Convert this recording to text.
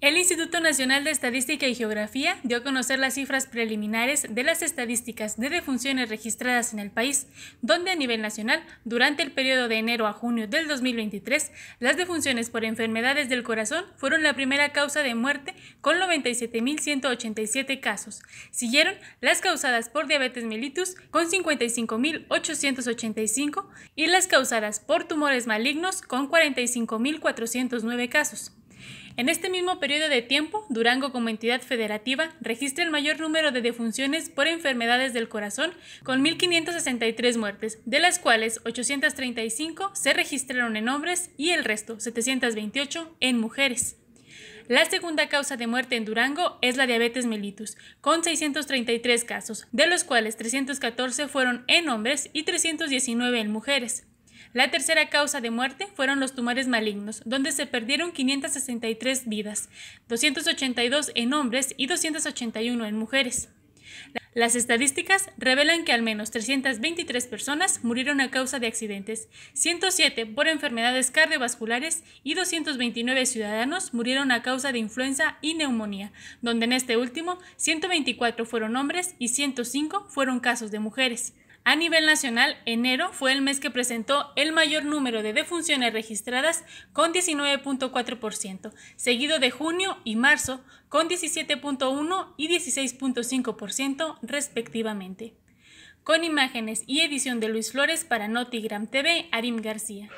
El Instituto Nacional de Estadística y Geografía dio a conocer las cifras preliminares de las estadísticas de defunciones registradas en el país, donde a nivel nacional, durante el periodo de enero a junio del 2023, las defunciones por enfermedades del corazón fueron la primera causa de muerte con 97.187 casos. Siguieron las causadas por diabetes mellitus con 55.885 y las causadas por tumores malignos con 45.409 casos. En este mismo periodo de tiempo, Durango como entidad federativa registra el mayor número de defunciones por enfermedades del corazón, con 1.563 muertes, de las cuales 835 se registraron en hombres y el resto, 728, en mujeres. La segunda causa de muerte en Durango es la diabetes mellitus, con 633 casos, de los cuales 314 fueron en hombres y 319 en mujeres. La tercera causa de muerte fueron los tumores malignos, donde se perdieron 563 vidas, 282 en hombres y 281 en mujeres. Las estadísticas revelan que al menos 323 personas murieron a causa de accidentes, 107 por enfermedades cardiovasculares y 229 ciudadanos murieron a causa de influenza y neumonía, donde en este último 124 fueron hombres y 105 fueron casos de mujeres. A nivel nacional, enero fue el mes que presentó el mayor número de defunciones registradas con 19.4%, seguido de junio y marzo con 17.1 y 16.5% respectivamente. Con imágenes y edición de Luis Flores para Notigram TV, Arim García.